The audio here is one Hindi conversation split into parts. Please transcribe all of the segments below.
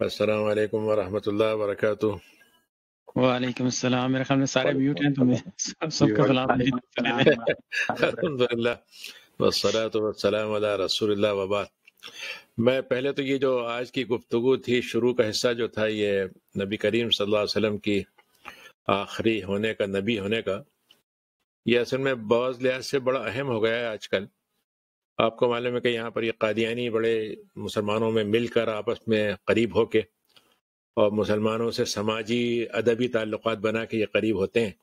अस्सलाम वालेकुम वरहमतुल्लाह वबरकातु वालेकुम अस्सलाम मेरे ख्याल में सारे म्यूट हैं तुम्हें सब सबका सलाम अल्हम्दुलिल्लाह वस्सलातु वस्सलाम अला रसूलुल्लाह वबाद मैं पहले तो ये जो आज की गुफ्तगु थी शुरू का हिस्सा जो था ये नबी करीम सल्लल्लाहु अलैहि वसल्लम की आखिरी होने का नबी होने का यह असल में बहुत लिहाज से बड़ा अहम हो गया है आजकल आपको मालूम है कि यहाँ पर ये कादियानी बड़े मुसलमानों में मिलकर आपस में करीब होके और मुसलमानों से समाजी अदबी ताल्लुक बना के ये करीब होते हैं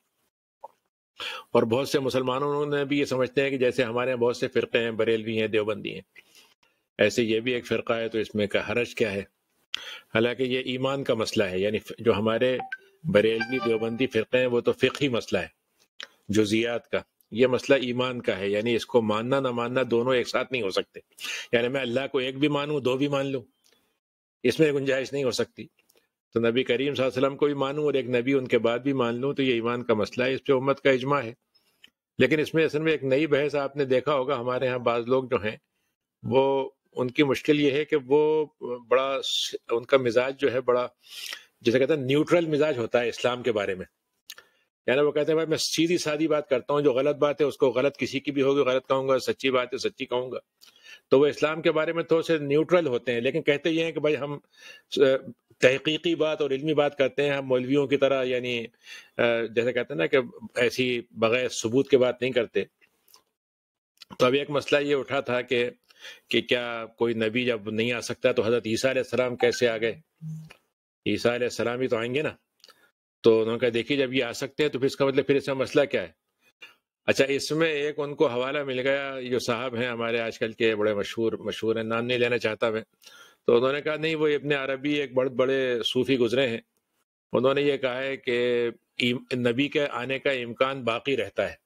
और बहुत से मुसलमानों ने भी ये समझते हैं कि जैसे हमारे यहाँ बहुत से फ़िरके हैं बरेलवी हैं देवबंदी हैं ऐसे ये भी एक फ़िरका है तो इसमें का हरज क्या है हालांकि ये ईमान का मसला है यानी जो हमारे बरेलवी देवबंदी फ़िरके हैं वो तो फ़िकी मसला है जुजियात का ये मसला ईमान का है यानी इसको मानना ना मानना दोनों एक साथ नहीं हो सकते यानी मैं अल्लाह को एक भी मानूँ दो भी मान लूँ इसमें गुंजाइश नहीं हो सकती तो नबी करीम वसल्लम को भी मानूं और एक नबी उनके बाद भी मान लूँ तो ये ईमान का मसला है इस पर उम्मत का इजमा है लेकिन इसमें असल में एक नई बहस आपने देखा होगा हमारे यहाँ बाज़ लोग जो हैं वो उनकी मुश्किल ये है कि वो बड़ा उनका मिजाज जो है बड़ा जैसे कहते हैं न्यूट्रल मिजाज होता है इस्लाम के बारे में यानी वो कहते हैं भाई मैं सीधी सादी बात करता हूँ जो गलत बात है उसको गलत किसी की भी होगी गलत कहूंगा सच्ची बात है सच्ची कहूंगा तो वो इस्लाम के बारे में थोड़े से न्यूट्रल होते हैं लेकिन कहते ये हैं कि भाई हम तहकीकी बात और इल्मी बात करते हैं हम मौलवियों की तरह यानी जैसे कहते हैं ना कि ऐसी बगैर सबूत के बात नहीं करते तो अभी एक मसला ये उठा था कि कि क्या कोई नबी जब नहीं आ सकता तो हज़रत ईसा सलाम कैसे आ गए ईसा सलाम ही तो आएंगे ना तो उन्होंने कहा देखिए जब ये आ सकते हैं तो फिर इसका मतलब फिर इसका मसला क्या है अच्छा इसमें एक उनको हवाला मिल गया जो साहब हैं हमारे आजकल के बड़े मशहूर मशहूर हैं नाम नहीं लेना चाहता मैं तो उन्होंने कहा नहीं वो अपने अरबी एक बड़े बड़े सूफी गुजरे हैं उन्होंने ये कहा है कि नबी के आने का इम्कान बाकी रहता है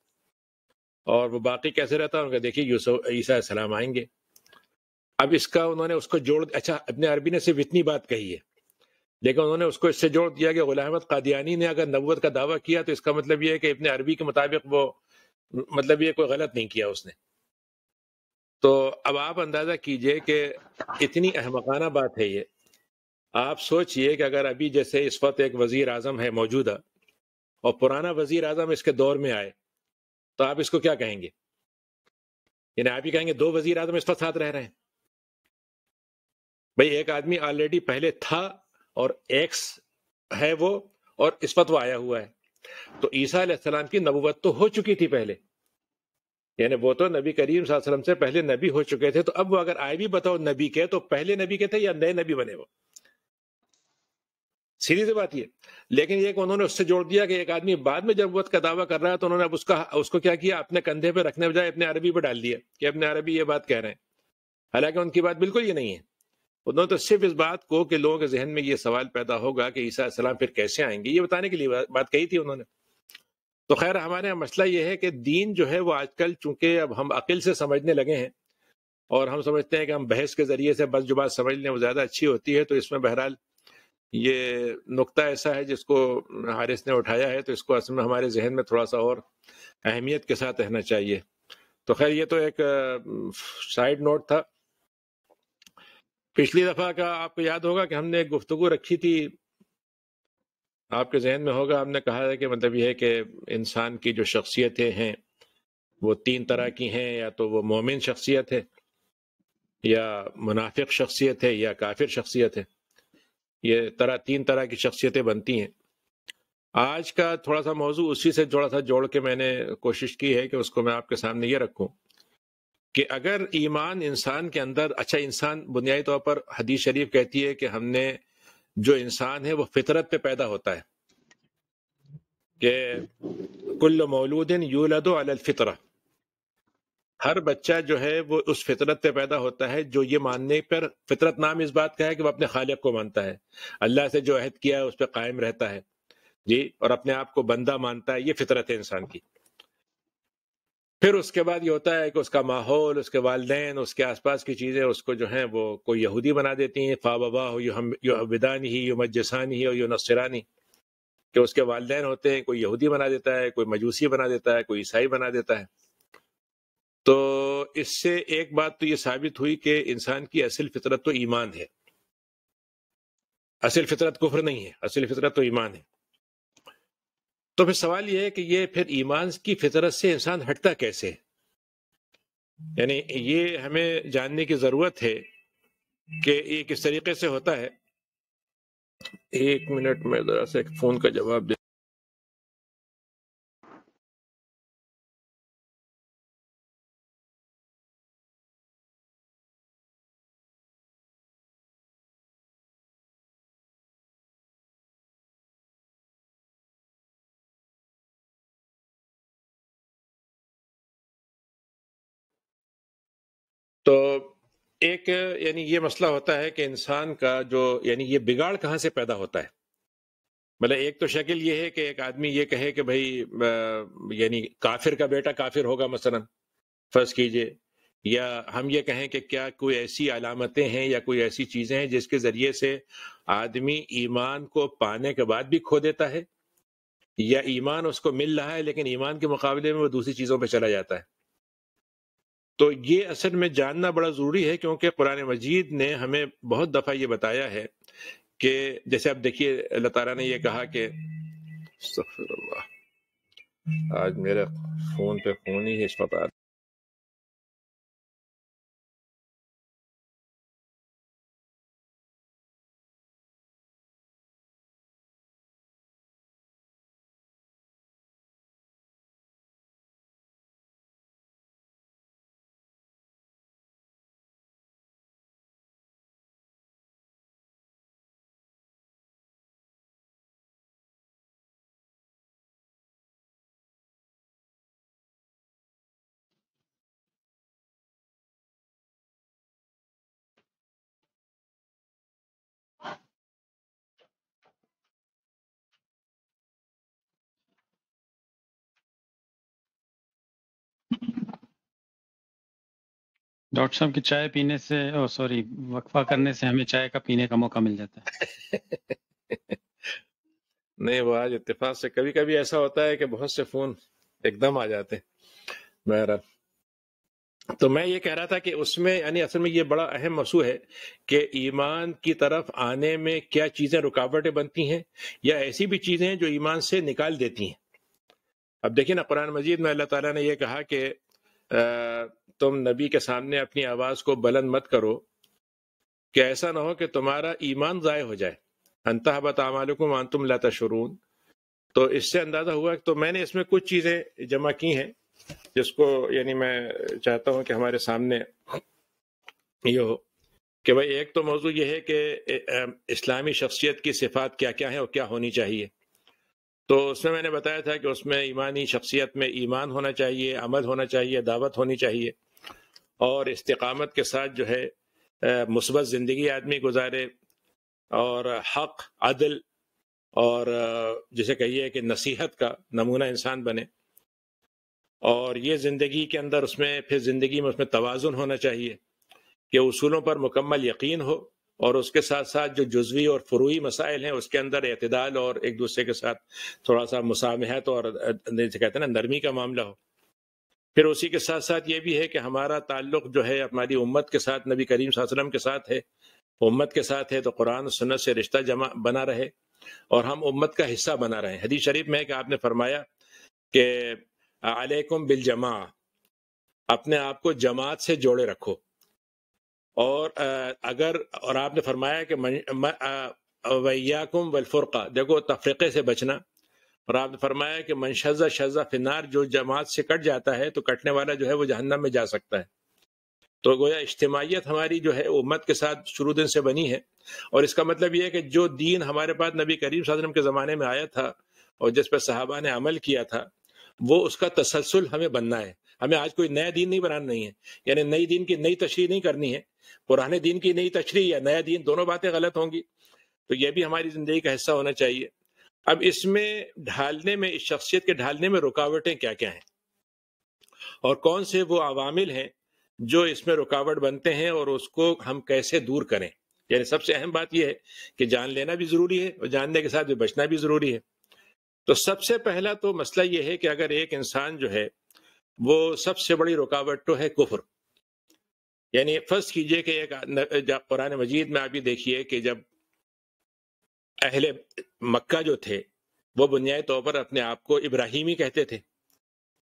और वो बाकी कैसे रहता है उनका देखिए यूसुफ ईसा सलाम आएंगे अब इसका उन्होंने उसको जोड़ अच्छा अपने अरबी ने सिर्फ इतनी बात कही है लेकिन उन्होंने उसको इससे जोड़ दिया कि गुलाम अहमद कादियानी ने अगर नबूत का दावा किया तो इसका मतलब यह है कि इतने अरबी के मुताबिक वो मतलब ये कोई गलत नहीं किया उसने तो अब आप अंदाज़ा कीजिए कि इतनी अहमकाना बात है ये आप सोचिए कि अगर अभी जैसे इस वक्त एक वजीर आजम है मौजूदा और पुराना वजीर आजम इसके दौर में आए तो आप इसको क्या कहेंगे यानी आप ही कहेंगे दो वजीर आजम इस वक्त साथ रह रहे हैं भाई एक आदमी ऑलरेडी पहले था और एक्स है वो और इस वक्त वो आया हुआ है तो ईसा सलाम की नबूवत तो हो चुकी थी पहले यानी वो तो नबी करीम वसल्लम से पहले नबी हो चुके थे तो अब वो अगर आए भी बताओ नबी के तो पहले नबी के थे या नए नबी बने वो सीधी सी बात ये लेकिन ये उन्होंने उससे जोड़ दिया कि एक आदमी बाद में जबूत का दावा कर रहा है तो उन्होंने अब उसका उसको क्या किया अपने कंधे पर रखने बजाय अपने अरबी पर डाल दिया कि अपने अरबी ये बात कह रहे हैं हालांकि उनकी बात बिल्कुल ये नहीं है उन्होंने तो सिर्फ इस बात को कि लोगों के जहन में ये सवाल पैदा होगा कि ईसा सलाम फिर कैसे आएंगे ये बताने के लिए बात कही थी उन्होंने तो खैर हमारे यहाँ मसला ये है कि दीन जो है वो आजकल चूंकि अब हम अकिल से समझने लगे हैं और हम समझते हैं कि हम बहस के ज़रिए से बस जो बात समझ लें वो ज़्यादा अच्छी होती है तो इसमें बहरहाल ये नुकता ऐसा है जिसको हारिस ने उठाया है तो इसको असल में हमारे जहन में थोड़ा सा और अहमियत के साथ रहना चाहिए तो खैर ये तो एक साइड नोट था पिछली दफा का आपको याद होगा कि हमने एक गुफ्तगु रखी थी आपके जहन में होगा हमने कहा है कि मतलब यह है कि इंसान की जो शख्सियतें हैं वो तीन तरह की हैं या तो वो मोमिन शख्सियत है या मुनाफिक शख्सियत है या काफिर शख्सियत है ये तरह तीन तरह की शख्सियतें बनती हैं आज का थोड़ा सा मौजू उसी से थोड़ा सा जोड़ के मैंने कोशिश की है कि उसको मैं आपके सामने ये रखूँ कि अगर ईमान इंसान के अंदर अच्छा इंसान बुनियादी तौर पर हदीस शरीफ कहती है कि हमने जो इंसान है वो फितरत पे पैदा होता है कि कुल मौलूदिन यूलदो अलफितरा हर बच्चा जो है वो उस फितरत पे पैदा होता है जो ये मानने पर फितरत नाम इस बात का है कि वह अपने खालिब को मानता है अल्लाह से जो अहद किया है उस पर कायम रहता है जी और अपने आप को बंदा मानता है ये फितरत है इंसान की फिर उसके बाद ये होता है कि उसका माहौल उसके वाले उसके आसपास की चीज़ें उसको जो हैं वो कोई यहूदी बना देती हैं फा बबा हो यू हम यो विदानी ही यो मजसानी ही और यो नसरानी कि उसके वालदेन होते हैं कोई यहूदी बना देता है कोई मजूसी बना देता है कोई ईसाई बना देता है तो इससे एक बात तो ये साबित हुई कि इंसान की असल फितरत तो ईमान है असल फितरत कुफर नहीं है असल फितरत तो ईमान है तो फिर सवाल यह है कि ये फिर ईमान की फितरत से इंसान हटता कैसे यानी ये हमें जानने की ज़रूरत है कि ये किस तरीके से होता है एक मिनट में ज़रा से फ़ोन का जवाब दे तो एक यानी ये मसला होता है कि इंसान का जो यानी ये बिगाड़ कहाँ से पैदा होता है मतलब एक तो शक्ल ये है कि एक आदमी ये कहे कि भाई यानी काफिर का बेटा काफिर होगा मसलन फर्ज कीजिए या हम ये कहें कि क्या कोई ऐसी अलामतें हैं या कोई ऐसी चीज़ें हैं जिसके ज़रिए से आदमी ईमान को पाने के बाद भी खो देता है या ईमान उसको मिल रहा है लेकिन ईमान के मुकाबले में वो दूसरी चीज़ों पर चला जाता है तो ये असल में जानना बड़ा ज़रूरी है क्योंकि कुरान मजीद ने हमें बहुत दफ़ा ये बताया है कि जैसे आप देखिए अल्लाह तारा ने ये कहा कि आज मेरे फ़ोन पे फ़ोन ही है इस डॉक्टर साहब की चाय पीने से ओ सॉरी वक्फा करने से हमें चाय का पीने का मौका मिल जाता है नहीं वो आज इतफाक से कभी कभी ऐसा होता है कि बहुत से फोन एकदम आ जाते हैं तो मैं ये कह रहा था कि उसमें यानी असल में ये बड़ा अहम मसू है कि ईमान की तरफ आने में क्या चीज़ें रुकावटें बनती हैं या ऐसी भी चीज़ें हैं जो ईमान से निकाल देती हैं अब देखिए ना कुरान मजीद में अल्लाह ताला ने यह कहा कि तुम नबी के सामने अपनी आवाज को बुलंद मत करो कि ऐसा ना हो कि तुम्हारा ईमान ज़ाय हो जाए अंतहबत आमालकुम आंतुम लता शरून तो इससे अंदाज़ा हुआ तो मैंने इसमें कुछ चीज़ें जमा की हैं जिसको यानी मैं चाहता हूँ कि हमारे सामने ये हो कि भाई एक तो मौजू ये है कि इस्लामी शख्सियत की सिफात क्या क्या है और क्या होनी चाहिए तो उसमें मैंने बताया था कि उसमें ईमानी शख्सियत में ईमान होना चाहिए अमल होना चाहिए दावत होनी चाहिए और इस्तकामत के साथ जो है मुसबत ज़िंदगी आदमी गुजारे और हक अदल और जिसे कहिए कि नसीहत का नमूना इंसान बने और ये ज़िंदगी के अंदर उसमें फिर ज़िंदगी में उसमें तोज़ुन होना चाहिए कि उसूलों पर मुकम्मल यकीन हो और उसके साथ साथ जो जुजवी और फ्रूही मसाइल हैं उसके अंदर अतदाल और एक दूसरे के साथ थोड़ा सा मुसामहत और जैसे कहते हैं ना नरमी का मामला हो फिर उसी के साथ साथ ये भी है कि हमारा ताल्लुक जो है हमारी उम्मत के साथ नबी करीम वसल्लम के साथ है उम्मत के साथ है तो कुरान सुन्नत से रिश्ता जमा बना रहे और हम उम्मत का हिस्सा बना रहे हैं हदी शरीफ में है कि आपने फरमाया कि अलैकुम बिल जमा अपने आप को जमात से जोड़े रखो और अगर और आपने फरमाया कि वैयाकुम वलफुरका देखो तफरीक़े से बचना और आपने फरमाया कि मनशजा शजा फिनार जो जमात से कट जाता है तो कटने वाला जो है वो जहन्नम में जा सकता है तो गोया इज्तमाहीत हमारी जो है उम्मत के साथ शुरू दिन से बनी है और इसका मतलब यह है कि जो दीन हमारे पास नबी करीम वसल्लम के ज़माने में आया था और जिस पर साहबा ने अमल किया था वो उसका तसलसल हमें बनना है हमें आज कोई नया दीन नहीं बनाना नहीं है यानी नई दीन की नई तशरी नहीं करनी है पुराने दिन की नई तशरी या नया दिन दोनों बातें गलत होंगी तो यह भी हमारी जिंदगी का हिस्सा होना चाहिए अब इसमें ढालने में इस शख्सियत के ढालने में रुकावटें क्या क्या हैं और कौन से वो अवामिल हैं जो इसमें रुकावट बनते हैं और उसको हम कैसे दूर करें यानी सबसे अहम बात यह है कि जान लेना भी ज़रूरी है और जानने के साथ भी बचना भी ज़रूरी है तो सबसे पहला तो मसला यह है कि अगर एक इंसान जो है वो सबसे बड़ी रुकावट तो है कुफर यानी फर्स्ट कीजिए कि एक पुरानी मजीद में आप भी देखिए कि जब अहले मक्का जो थे वो बुनियादी तौर पर अपने आप को इब्राहिमी कहते थे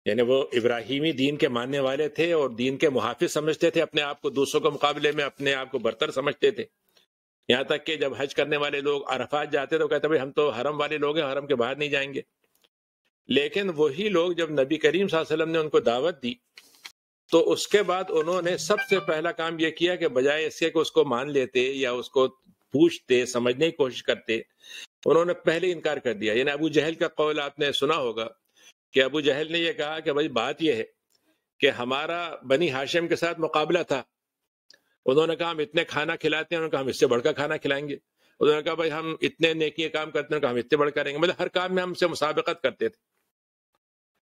यानी वो इब्राहिमी दीन के मानने वाले थे और दीन के मुहाफ़ समझते थे अपने आप को दूसरों के मुकाबले में अपने आप को बरतर समझते थे यहाँ तक कि जब हज करने वाले लोग अरफात जाते तो कहते भाई हम तो हरम वाले लोग हैं हरम के बाहर नहीं जाएंगे लेकिन वही लोग जब नबी करीम वसल्लम ने उनको दावत दी तो उसके बाद उन्होंने सबसे पहला काम यह किया कि बजाय इसके कि उसको मान लेते या उसको पूछते समझने की कोशिश करते उन्होंने पहले इनकार कर दिया यानी अबू जहल का कौल आपने सुना होगा कि अबू जहल ने यह कहा कि भाई बात यह है कि हमारा बनी हाशिम के साथ मुकाबला था उन्होंने कहा हम इतने खाना खिलाते हैं उन्होंने कहा हम इससे बढ़कर खाना खिलाएंगे उन्होंने कहा भाई हम इतने नेकी काम करते हैं हम इतने बढ़ करेंगे मतलब हर काम में हमसे मुसाबकत करते थे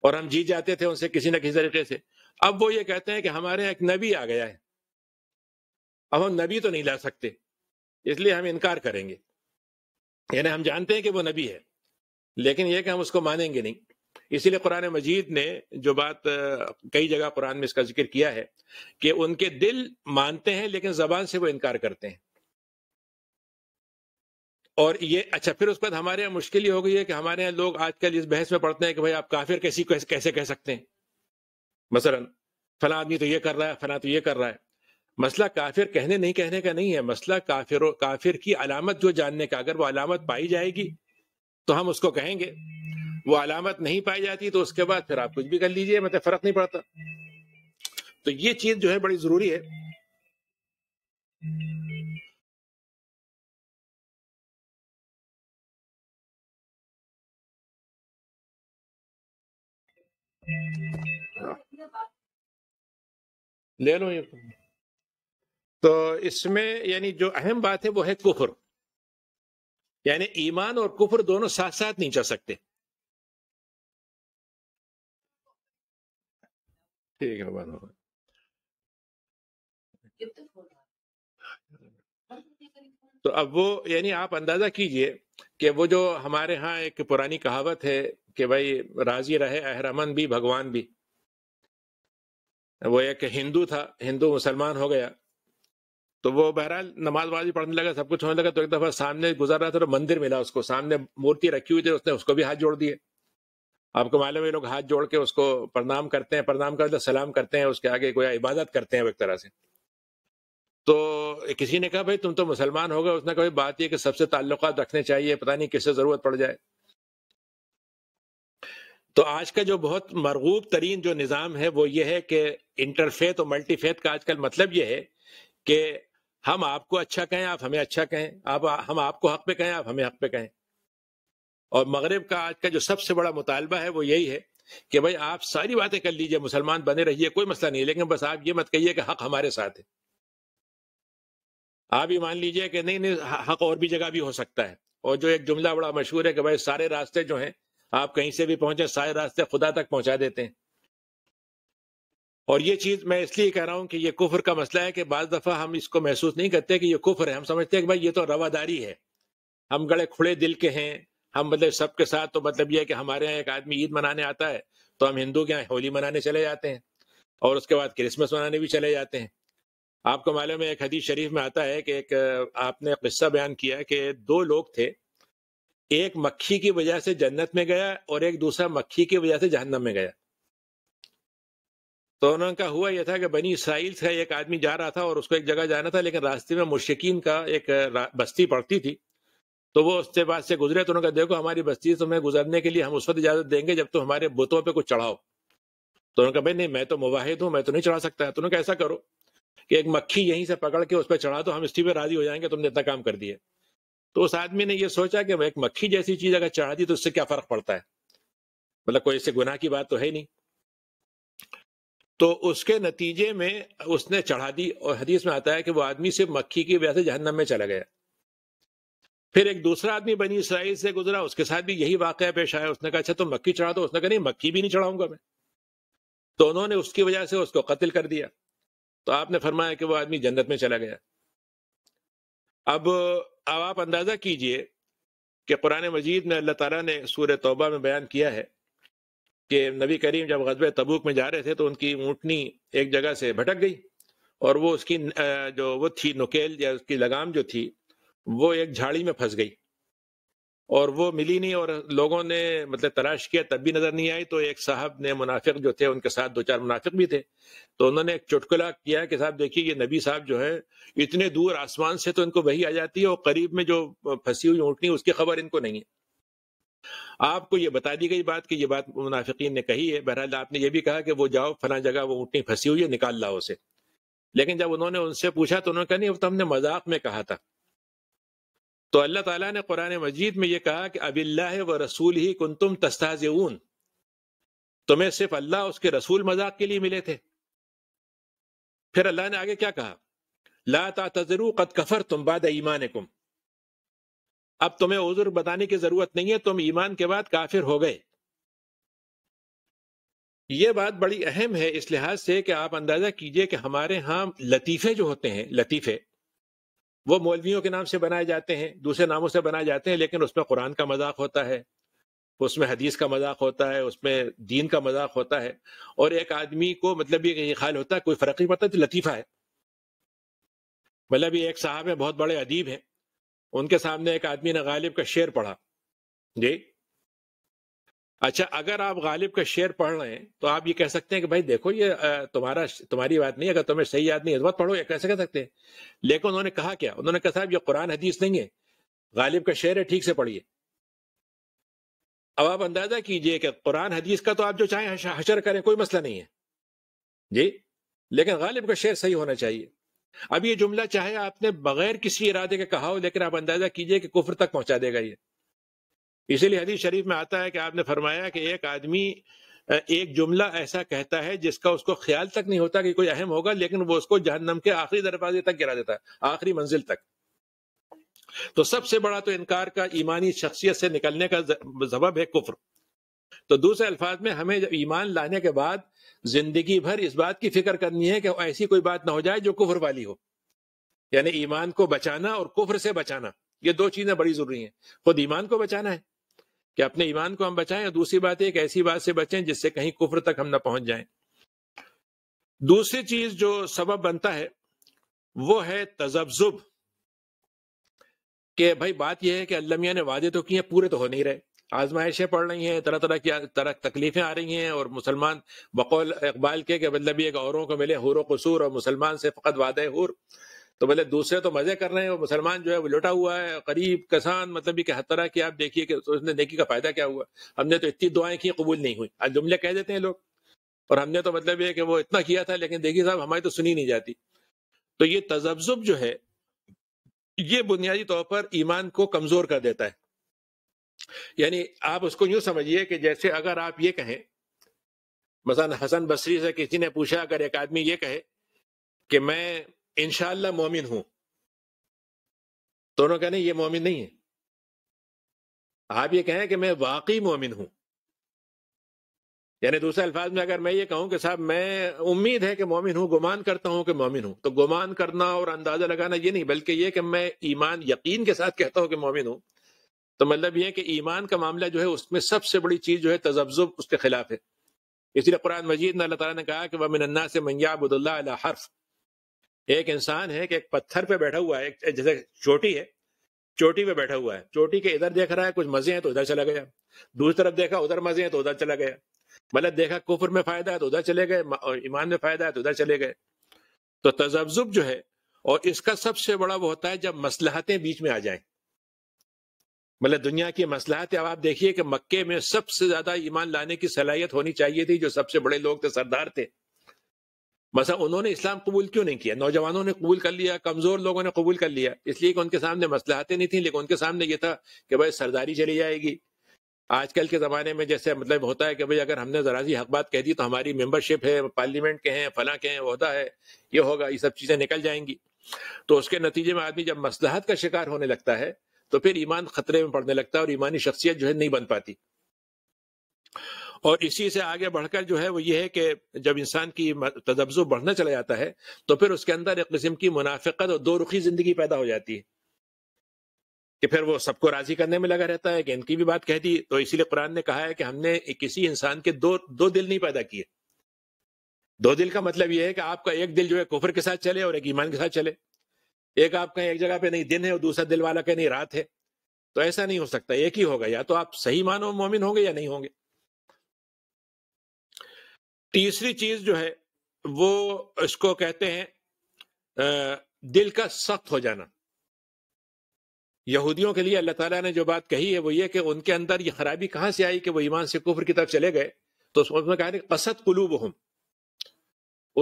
और हम जीत जाते थे उनसे किसी न किसी तरीके से अब वो ये कहते हैं कि हमारे यहाँ एक नबी आ गया है अब हम नबी तो नहीं ला सकते इसलिए हम इनकार करेंगे यानी हम जानते हैं कि वो नबी है लेकिन यह कि हम उसको मानेंगे नहीं इसीलिए कुरान मजीद ने जो बात कई जगह कुरान में इसका जिक्र किया है कि उनके दिल मानते हैं लेकिन जबान से वो इनकार करते हैं और ये अच्छा फिर उस पर हमारे यहाँ मुश्किल ये हो गई है कि हमारे यहाँ लोग आजकल इस बहस में पड़ते हैं कि भाई आप काफिर कैसी कैसे कह सकते हैं मसलन फला आदमी तो ये कर रहा है फला तो ये कर रहा है मसला काफिर कहने नहीं कहने का नहीं है मसला काफिर काफिर की अलामत जो जानने का अगर वो अलामत पाई जाएगी तो हम उसको कहेंगे वो अलामत नहीं पाई जाती तो उसके बाद फिर आप कुछ भी कर लीजिए मतलब फर्क नहीं पड़ता तो ये चीज जो है बड़ी जरूरी है Yeah. ले लो ये तो इसमें यानी जो अहम बात है वो है कुफर यानी ईमान और कुफर दोनों साथ साथ नहीं चल सकते ठीक है बात तो अब वो यानी आप अंदाजा कीजिए कि वो जो हमारे यहाँ एक पुरानी कहावत है कि भाई राजी रहे अहरमन भी भगवान भी वो एक हिंदू था हिंदू मुसलमान हो गया तो वो बहरहाल नमाज वाजी पढ़ने लगा सब कुछ होने लगा तो एक दफा सामने गुजर रहा था तो मंदिर मिला उसको सामने मूर्ति रखी हुई थी उसने उसको भी हाथ जोड़ दिए आपको मालूम है लोग हाथ जोड़ के उसको प्रणाम करते हैं प्रणाम कर सलाम करते हैं उसके आगे कोई इबादत करते हैं एक तरह से तो किसी ने कहा भाई तुम तो मुसलमान हो गए उसने कहा बात यह कि सबसे ताल्लुक रखने चाहिए पता नहीं किससे जरूरत पड़ जाए तो आज का जो बहुत मरगूब तरीन जो निज़ाम है वो ये है कि इंटरफेथ और मल्टीफेथ का आजकल मतलब ये है कि हम आपको अच्छा कहें आप हमें अच्छा कहें आप हम आपको हक पे कहें आप हमें हक पे कहें और मगरब का आज का जो सबसे बड़ा मुतालबा है वो यही है कि भाई आप सारी बातें कर लीजिए मुसलमान बने रहिए कोई मसला नहीं है लेकिन बस आप ये मत कहिए कि हक हमारे साथ है आप ये मान लीजिए कि नहीं नहीं हक और भी जगह भी हो सकता है और जो एक जुमला बड़ा मशहूर है कि भाई सारे रास्ते जो हैं आप कहीं से भी पहुंचे सारे रास्ते खुदा तक पहुंचा देते हैं और ये चीज मैं इसलिए कह रहा हूं कि ये कुफर का मसला है कि बार दफा हम इसको महसूस नहीं करते कि ये कुफर है हम समझते हैं कि भाई ये तो रवादारी है हम गड़े खुले दिल के हैं हम मतलब सबके साथ तो मतलब ये है कि हमारे यहाँ एक आदमी ईद मनाने आता है तो हम हिंदू के यहाँ होली मनाने चले जाते हैं और उसके बाद क्रिसमस मनाने भी चले जाते हैं आपको मालूम है एक हदीस शरीफ में आता है कि एक आपने किस्सा बयान किया कि दो लोग थे एक मक्खी की वजह से जन्नत में गया और एक दूसरा मक्खी की वजह से जहन्नम में गया तो उनका हुआ यह था कि बनी इसराइल का एक आदमी जा रहा था और उसको एक जगह जाना था लेकिन रास्ते में मुश्किन का एक बस्ती पड़ती थी तो वो उसके पास से गुजरे तो उन्होंने कहा देखो हमारी बस्ती तुम्हें गुजरने के लिए हम उस वक्त इजाजत देंगे जब तुम हमारे बुतों पर कुछ चढ़ाओ तो उन्होंने कहा भाई नहीं मैं तो मुवाहिद हूँ मैं तो नहीं चढ़ा सकता तो उन्होंने ऐसा करो कि एक मक्खी यहीं से पकड़ के उस पर चढ़ा तो हम इसी पर राजी हो जाएंगे तुमने इतना काम कर दिया तो उस आदमी ने यह सोचा कि एक मक्खी जैसी चीज अगर चढ़ा दी तो उससे क्या फर्क पड़ता है मतलब कोई इससे गुनाह की बात तो है ही नहीं तो उसके नतीजे में उसने चढ़ा दी और हदीस में आता है कि वो आदमी सिर्फ मक्खी की वजह से जहन्नम में चला गया फिर एक दूसरा आदमी बनी इसराइल से गुजरा उसके साथ भी यही वाक़ पेश आया उसने कहा अच्छा तो मक्खी चढ़ा दो उसने कहा नहीं मक्खी भी नहीं चढ़ाऊंगा मैं तो उन्होंने उसकी वजह से उसको कत्ल कर दिया तो आपने फरमाया कि वो आदमी जन्नत में चला गया अब अब आप अंदाज़ा कीजिए कि कुरान मजीद में अल्लाह ताला ने सूर तौबा में बयान किया है कि नबी करीम जब गजब तबूक में जा रहे थे तो उनकी ऊँटनी एक जगह से भटक गई और वो उसकी जो वो थी नुकेल या उसकी लगाम जो थी वो एक झाड़ी में फंस गई और वो मिली नहीं और लोगों ने मतलब तलाश किया तब भी नजर नहीं आई तो एक साहब ने मुनाफिक जो थे उनके साथ दो चार मुनाफिक भी थे तो उन्होंने एक चुटकुला किया कि साहब देखिए ये नबी साहब जो है इतने दूर आसमान से तो इनको वही आ जाती है और करीब में जो फंसी हुई ऊँटनी उसकी खबर इनको नहीं है आपको ये बता दी गई बात कि ये बात मुनाफिकीन ने कही है बहरहाल आपने ये भी कहा कि वो जाओ फला जगह वो ऊँटनी फंसी हुई है निकाल लाओ उसे लेकिन जब उन्होंने उनसे पूछा तो उन्होंने कहा नहीं वो तो हमने मजाक में कहा था तो अल्लाह ताला ने कुरान मजीद में ये कहा कि अबिल्लाह व रसूल ही कुन तुम तस्ताजून तुम्हें सिर्फ अल्लाह उसके रसूल मजाक के लिए मिले थे फिर अल्लाह ने आगे क्या कहा ला तजरू कद कफर तुम बाद ईमान कुम अब तुम्हें उजुर बताने की जरूरत नहीं है तुम ईमान के बाद काफिर हो गए ये बात बड़ी अहम है इस लिहाज से कि आप अंदाजा कीजिए कि हमारे यहां लतीफे जो होते हैं लतीफे वो मौलवियों के नाम से बनाए जाते हैं दूसरे नामों से बनाए जाते हैं लेकिन उसमें कुरान का मजाक होता है उसमें हदीस का मजाक होता है उसमें दीन का मजाक होता है और एक आदमी को मतलब ये ख्याल होता है कोई फर्क नहीं पड़ता तो लतीफ़ा है मतलब ये एक साहब है बहुत बड़े अदीब हैं उनके सामने एक आदमी ने गालिब का शेर पढ़ा जी अच्छा अगर आप गालिब का शेर पढ़ रहे हैं तो आप ये कह सकते हैं कि भाई देखो ये तुम्हारा तुम्हारी बात नहीं अगर तुम्हें सही याद नहीं है तो बात पढ़ो या कैसे कह सकते हैं लेकिन उन्होंने कहा क्या उन्होंने कहा साहब ये कुरान हदीस नहीं है गालिब का शेर है ठीक से पढ़िए अब आप अंदाजा कीजिए कि कुरान हदीस का तो आप जो चाहें हशर करें कोई मसला नहीं है जी लेकिन गालिब का शेर सही होना चाहिए अब ये जुमला चाहे आपने बगैर किसी इरादे के कहा हो लेकिन आप अंदाजा कीजिए कि कुफर तक पहुंचा देगा ये इसीलिए हदीस शरीफ में आता है कि आपने फरमाया कि एक आदमी एक जुमला ऐसा कहता है जिसका उसको ख्याल तक नहीं होता कि कोई अहम होगा लेकिन वो उसको जहन्नम के आखिरी दरवाजे तक गिरा देता है आखिरी मंजिल तक तो सबसे बड़ा तो इनकार का ईमानी शख्सियत से निकलने का जबब है कुफर तो दूसरे अल्फाज में हमें ईमान लाने के बाद जिंदगी भर इस बात की फिक्र करनी है कि ऐसी कोई बात ना हो जाए जो कुफर वाली हो यानी ईमान को बचाना और कुफर से बचाना ये दो चीजें बड़ी जरूरी हैं खुद ईमान को बचाना है कि अपने ईमान को हम बचाएं और दूसरी बात एक ऐसी बात से बचें जिससे कहीं कुफर तक हम ना पहुंच जाएं दूसरी चीज जो सबब बनता है वो है तजब्जुब के भाई बात यह है कि अल्लमिया ने वादे तो किए पूरे तो हो नहीं रहे आजमाइशें पड़ रही हैं तरह तरह की तरह तकलीफें आ रही हैं और मुसलमान बकौल इकबाल के मतलब ये औरों को मिले हुर कसूर और मुसलमान से फ़कत वादे हुर तो बोले दूसरे तो मजे कर रहे हैं और मुसलमान जो है वो लुटा हुआ है गरीब किसान मतलब कि हर तरह की आप देखिए कि तो उसने नेकी का फायदा क्या हुआ हमने तो इतनी दुआएं की कबूल नहीं हुई आज जुमले कह देते हैं लोग और हमने तो मतलब ये कि वो इतना किया था लेकिन देखिए साहब हमारी तो सुनी नहीं जाती तो ये तजब्जुब जो है ये बुनियादी तौर पर ईमान को कमजोर कर देता है यानी आप उसको यूं समझिए कि जैसे अगर आप ये कहें मसान हसन बसरी से किसी ने पूछा अगर एक आदमी ये कहे कि मैं इनशाला मोमिन हूं दोनों कहने ये मोमिन नहीं है आप ये कहें कि मैं वाकई मोमिन हूं यानी दूसरे अल्फाज में अगर मैं ये कहूं कि साहब मैं उम्मीद है कि मोमिन हूं गुमान करता हूं कि मोमिन हूं तो गुमान करना और अंदाजा लगाना ये नहीं बल्कि ये कि मैं ईमान यकीन के साथ कहता हूं कि मोमिन हूं तो मतलब यह कि ईमान का मामला जो है उसमें सबसे बड़ी चीज जो है तजब्जुब उसके खिलाफ है इसीलिए कुरान मजीद ने अल्लाह तला ने कहा कि वह मिनन्ना से मैं मैयाबुल्ला हर्फ एक इंसान है कि एक पत्थर पे बैठा हुआ है एक जैसे चोटी है चोटी पे बैठा हुआ है चोटी के इधर देख रहा है कुछ मजे हैं तो इधर चला गया दूसरी तरफ देखा उधर मजे हैं तो उधर चला गया मतलब देखा कुफर में फायदा है तो उधर चले गए ईमान में फायदा है तो उधर चले गए तो तजब्जुब जो है और इसका सबसे बड़ा वो होता है जब मसलाहतें बीच में आ जाए मतलब दुनिया की मसलाहतें अब आप देखिए कि मक्के में सबसे ज्यादा ईमान लाने की सलाहियत होनी चाहिए थी जो सबसे बड़े लोग थे सरदार थे मसला उन्होंने इस्लाम कबूल क्यों नहीं किया नौजवानों ने कबूल कर लिया कमजोर लोगों ने कबूल कर लिया इसलिए उनके सामने मसलहतें नहीं थी लेकिन उनके सामने ये था कि भाई सरदारी चली जाएगी आजकल के ज़माने में जैसे मतलब होता है कि भाई अगर हमने ज़रा सी हक बात कह दी तो हमारी मेंबरशिप है पार्लियामेंट के हैं फला के हैं वहदा है ये होगा ये सब चीज़ें निकल जाएंगी तो उसके नतीजे में आदमी जब मसलाहत का शिकार होने लगता है तो फिर ईमान खतरे में पड़ने लगता है और ईमानी शख्सियत जो है नहीं बन पाती और इसी से आगे बढ़कर जो है वो ये है कि जब इंसान की तजब्जो बढ़ना चला जाता है तो फिर उसके अंदर एक किस्म की मुनाफिकत और दो रुखी जिंदगी पैदा हो जाती है कि फिर वो सबको राजी करने में लगा रहता है कि इनकी भी बात कह दी तो इसीलिए कुरान ने कहा है कि हमने किसी इंसान के दो दो दिल नहीं पैदा किए दो दिल का मतलब यह है कि आपका एक दिल जो है कुफर के साथ चले और एक ईमान के साथ चले एक आपका एक जगह पे नहीं दिन है और दूसरा दिल वाला का नहीं रात है तो ऐसा नहीं हो सकता एक ही होगा या तो आप सही मानो मोमिन होंगे या नहीं होंगे तीसरी चीज जो है वो इसको कहते हैं दिल का सख्त हो जाना यहूदियों के लिए अल्लाह ताला ने जो बात कही है वो ये कि उनके अंदर ये खराबी कहां से आई कि वो ईमान से कुफर की तरफ चले गए तो उसमें कहा असत कुलूब हम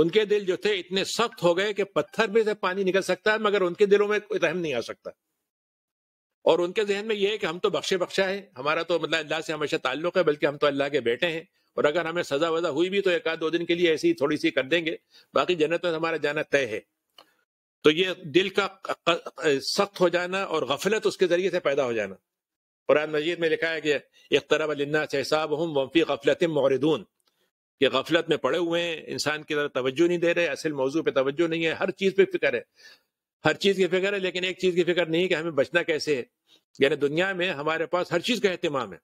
उनके दिल जो थे इतने सख्त हो गए कि पत्थर में से पानी निकल सकता है मगर उनके दिलों में कोई रहम नहीं आ सकता और उनके जहन में यह है कि हम तो बख्शे बख्शा है हमारा तो मतलब अल्लाह से हमेशा ताल्लुक है बल्कि हम तो अल्लाह के बेटे हैं और अगर हमें सजा वजा हुई भी तो एक आध दो दिन के लिए ऐसी थोड़ी सी कर देंगे बाकी जन्नत में हमारा जाना तय है तो ये दिल का सख्त हो जाना और गफलत उसके जरिए से पैदा हो जाना कुरान मजीद में लिखा है कि इकतरब लन्नास हिसाब हम वम्फी गफलत मौरदून ये गफलत में पड़े हुए हैं इंसान की तरह तवज्जो नहीं दे रहे असल मौजू पर तवज्जो नहीं है हर चीज़ पर फिक्र है हर चीज़ की फिक्र है लेकिन एक चीज़ की फिक्र नहीं है कि हमें बचना कैसे है यानी दुनिया में हमारे पास हर चीज़ का अहतमाम है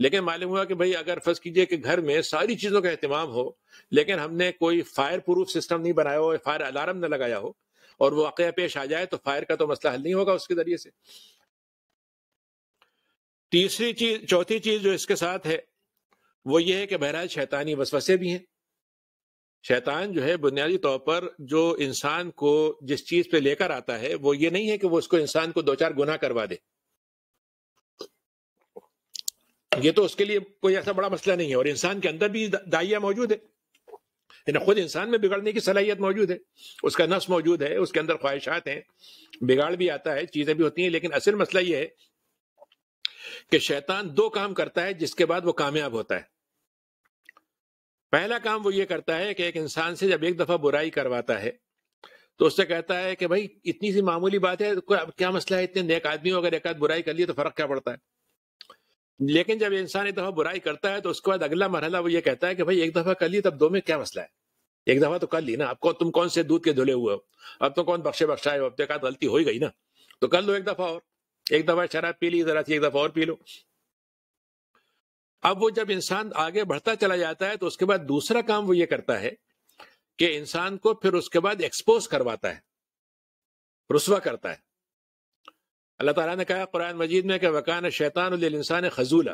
लेकिन मालूम हुआ कि भाई अगर फर्ज कीजिए कि घर में सारी चीज़ों का अहतमाम हो लेकिन हमने कोई फायर प्रूफ सिस्टम नहीं बनाया हो फायर अलार्म न लगाया हो और वो वाकया पेश आ जाए तो फायर का तो मसला हल नहीं होगा उसके ज़रिए से तीसरी चीज़ चौथी चीज़ जो इसके साथ है वो ये है कि बहरहाल शैतानी वसवसे भी हैं शैतान जो है बुनियादी तौर पर जो इंसान को जिस चीज़ पे लेकर आता है वो ये नहीं है कि वो उसको इंसान को दो चार गुना करवा दे ये तो उसके लिए कोई ऐसा बड़ा मसला नहीं है और इंसान के अंदर भी दाइया मौजूद है यानी खुद इंसान में बिगड़ने की सलाहियत मौजूद है उसका नस मौजूद है उसके अंदर ख्वाहिशात हैं बिगाड़ भी आता है चीज़ें भी होती हैं लेकिन असल मसला यह है कि शैतान दो काम करता है जिसके बाद वो कामयाब होता है पहला काम वो ये करता है कि एक इंसान से जब एक दफ़ा बुराई करवाता है तो उससे कहता है कि भाई इतनी सी मामूली बात है क्या मसला है इतने नेक आदमी अगर एक आध बुराई कर लिए तो फर्क क्या पड़ता है लेकिन जब इंसान एक दफा बुराई करता है तो उसके बाद अगला मरहला वो ये कहता है कि भाई एक दफा कर ली तब दो में क्या मसला है एक दफा तो कर ली ना कौन तुम कौन से दूध के धुले हुए हो अब तो कौन बख्शे बख्शाए हो अब तक तो गलती हो ही गई ना तो कर लो एक दफा और एक दफा शराब पी ली जरा एक दफा और पी लो अब वो जब इंसान आगे बढ़ता चला जाता है तो उसके बाद दूसरा काम वो ये करता है कि इंसान को फिर उसके बाद एक्सपोज करवाता है रुसवा करता है अल्लाह ताला ने कहा कुरान मजीद में कि वकान शैतान इंसान खजूला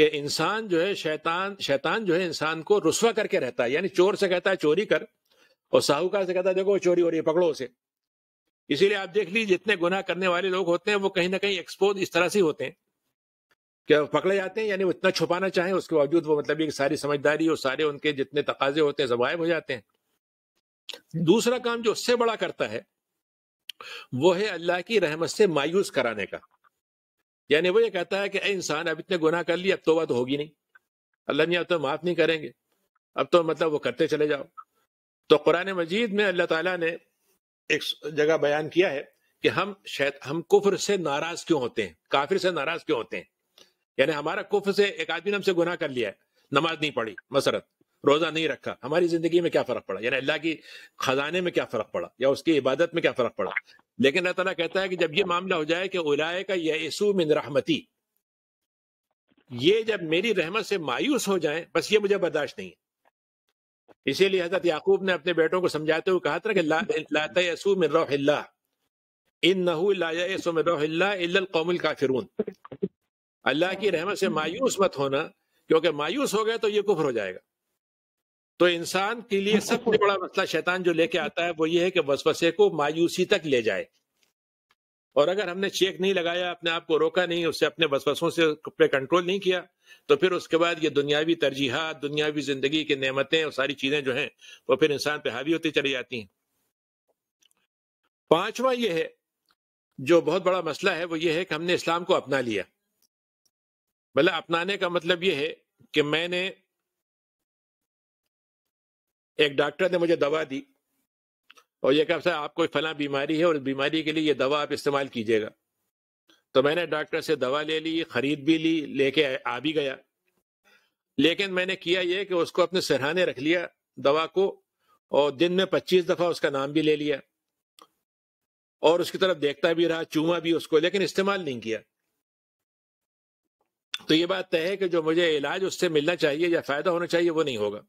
के इंसान जो है शैतान शैतान जो है इंसान को रुसवा करके रहता है यानी चोर से कहता है चोरी कर और साहूकार से कहता है देखो चोरी हो रही है पकड़ो उसे इसीलिए आप देख लीजिए जितने गुनाह करने वाले लोग होते हैं वो कहीं ना कहीं एक्सपोज इस तरह से होते हैं कि पकड़े जाते हैं यानी वो इतना छुपाना चाहें उसके बावजूद वो मतलब ये सारी समझदारी और सारे उनके जितने तकाजे होते हैं जवाब हो जाते हैं दूसरा काम जो उससे बड़ा करता है वो है अल्लाह की रहमत से मायूस कराने का यानी वो ये कहता है कि इंसान अब इतने गुना कर लिया अब तोबा तो होगी नहीं अल्लाह ने अब तो माफ़ नहीं करेंगे अब तो मतलब वो करते चले जाओ तो कुरान मजीद में अल्लाह ताला ने एक जगह बयान किया है कि हम शायद हम कुफर से नाराज क्यों होते हैं काफिर से नाराज क्यों होते हैं यानी हमारा कुफर से एक आदमी ने हमसे गुना कर लिया है नमाज नहीं पढ़ी मसरत रोज़ा नहीं रखा हमारी ज़िंदगी में क्या फ़र्क पड़ा यानी अल्लाह की ख़जाने में क्या फ़र्क पड़ा या उसकी इबादत में क्या फ़र्क पड़ा लेकिन अल्लाह तला कहता है कि जब ये मामला हो जाए कि उलाय का यसू मिन रहमती ये जब मेरी रहमत से मायूस हो जाए बस ये मुझे बर्दाश्त नहीं है इसीलिए हजरत याकूब ने अपने बेटों को समझाते हुए कहा था कि लाता मिन रोहिल्ला इन नहू लायासु मिन रोहिल्ला अल्लाह की रहमत से मायूस मत होना क्योंकि मायूस हो गए तो ये कुफर हो जाएगा तो इंसान के लिए हाँ, सबसे बड़ा मसला शैतान जो लेके आता है वो ये है कि वसवसे को मायूसी तक ले जाए और अगर हमने चेक नहीं लगाया अपने आप को रोका नहीं उससे अपने वसवसों से पे कंट्रोल नहीं किया तो फिर उसके बाद ये दुनियावी तरजीहत दुनियावी जिंदगी की नमतें और सारी चीजें जो हैं वो फिर इंसान पे हावी होती चली जाती हैं पांचवा ये है जो बहुत बड़ा मसला है वो ये है कि हमने इस्लाम को अपना लिया भला मतलब अपनाने का मतलब ये है कि मैंने एक डॉक्टर ने मुझे दवा दी और ये कहा आप आपको फला बीमारी है और बीमारी के लिए ये दवा आप इस्तेमाल कीजिएगा तो मैंने डॉक्टर से दवा ले ली खरीद भी ली लेके आ भी गया लेकिन मैंने किया ये कि उसको अपने सिरहाने रख लिया दवा को और दिन में पच्चीस दफा उसका नाम भी ले लिया और उसकी तरफ देखता भी रहा चूमा भी उसको लेकिन इस्तेमाल नहीं किया तो ये बात तय है कि जो मुझे इलाज उससे मिलना चाहिए या फायदा होना चाहिए वो नहीं होगा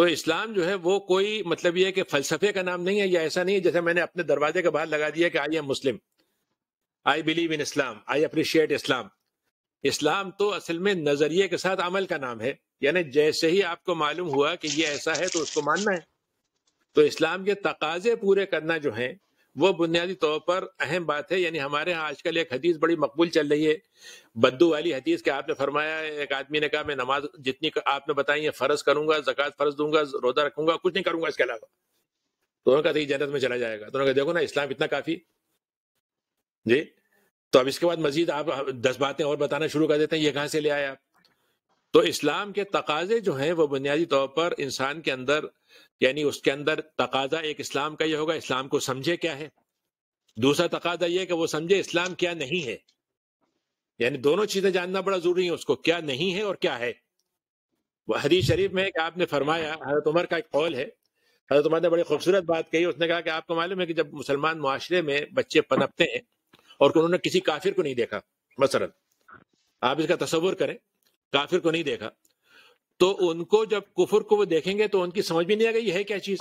तो इस्लाम जो है वो कोई मतलब ये है कि फलसफे का नाम नहीं है या ऐसा नहीं है जैसे मैंने अपने दरवाजे के बाहर लगा दिया कि I am Muslim I believe in Islam I appreciate Islam Islam तो असल में नजरिए के साथ अमल का नाम है यानी जैसे ही आपको मालूम हुआ कि ये ऐसा है तो उसको मानना है तो इस्लाम के तकाजे पूरे करना जो है वो बुनियादी तौर पर अहम बात है यानी हमारे यहाँ आजकल एक हदीस बड़ी मकबूल चल रही है बद्दू वाली हदीस के आपने फरमाया एक आदमी ने कहा मैं नमाज जितनी आपने बताई है फर्ज करूंगा जक़ात फर्ज दूंगा रोजा रखूंगा कुछ नहीं करूंगा इसके अलावा तो उन्होंने कहा जन्नत में चला जाएगा तो उन्होंने कहा देखो ना इस्लाम इतना काफ़ी जी तो अब इसके बाद मजीद आप दस बातें और बताना शुरू कर देते हैं ये कहाँ से ले आए आप तो इस्लाम के तकाजे जो हैं वो बुनियादी तौर पर इंसान के अंदर यानी उसके अंदर तकाजा एक इस्लाम का यह होगा इस्लाम को समझे क्या है दूसरा तकाजा यह कि वो समझे इस्लाम क्या नहीं है यानी दोनों चीजें जानना बड़ा जरूरी है उसको क्या नहीं है और क्या है वह हदीस शरीफ में आपने फरमाया हजरत उमर का एक कौल है हजरत उमर ने बड़ी खूबसूरत बात कही उसने कहा कि आपको मालूम है कि जब मुसलमान माशरे में बच्चे पनपते हैं और उन्होंने किसी काफिर को नहीं देखा मसरत आप इसका तस्वुर करें काफिर को नहीं देखा तो उनको जब कुफर को वो देखेंगे तो उनकी समझ भी नहीं आ ये है क्या चीज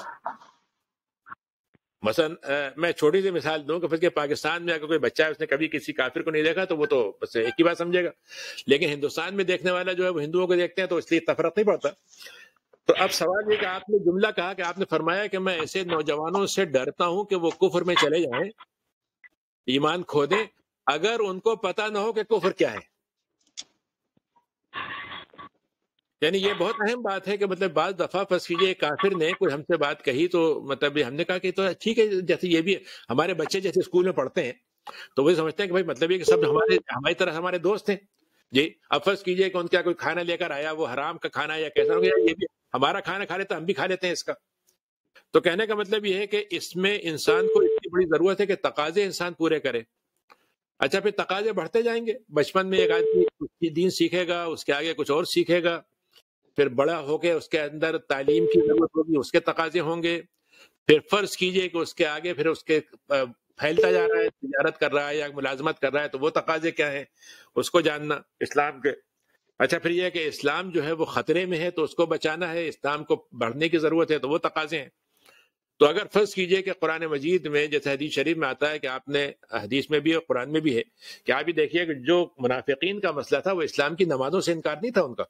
मसन मैं छोटी सी मिसाल दूं कि पाकिस्तान में अगर कोई बच्चा है उसने कभी किसी काफिर को नहीं देखा तो वो तो बस एक ही बात समझेगा लेकिन हिंदुस्तान में देखने वाला जो है वो हिंदुओं को देखते हैं तो इसलिए तफरक नहीं पड़ता तो अब सवाल ये कि आपने जुमला कहा कि आपने फरमाया कि मैं ऐसे नौजवानों से डरता हूं कि वो कुफर में चले जाएं ईमान खो दें अगर उनको पता ना हो कि कुफर क्या है यानी ये बहुत अहम बात है कि मतलब बाद दफा फंस कीजिए काफिर ने कोई हमसे बात कही तो मतलब हमने कहा कि तो ठीक है जैसे ये भी हमारे बच्चे जैसे स्कूल में पढ़ते हैं तो वही समझते हैं कि भाई मतलब ये कि सब हमारे हमारी तरह हमारे दोस्त हैं जी अब फर्ज कीजिए कि क्या कोई खाना लेकर आया वो हराम का खाना या कैसा हो गया ये भी हमारा खाना खा लेते तो हम भी खा लेते हैं इसका तो कहने का मतलब ये है कि इसमें इंसान को इतनी बड़ी जरूरत है कि तकाजे इंसान पूरे करे अच्छा फिर तकाजे बढ़ते जाएंगे बचपन में एक आदमी दीन सीखेगा उसके आगे कुछ और सीखेगा फिर बड़ा होके उसके अंदर तालीम की जरूरत होगी उसके तकाजे होंगे फिर फर्ज कीजिए कि उसके आगे फिर उसके फैलता जा रहा है तजारत कर रहा है या मुलाजमत कर रहा है तो वो तकाजे क्या हैं उसको जानना इस्लाम के अच्छा फिर यह कि इस्लाम जो है वो खतरे में है तो उसको बचाना है इस्लाम को बढ़ने की ज़रूरत है तो वो तकाजे हैं तो अगर फर्ज कीजिए कि कुरान मजीद में जैसे हदीस शरीफ में आता है कि आपने हदीस में भी और कुरान में भी है कि आप भी देखिए कि जो मुनाफिकीन का मसला था वो इस्लाम की नमाजों से इनकार नहीं था उनका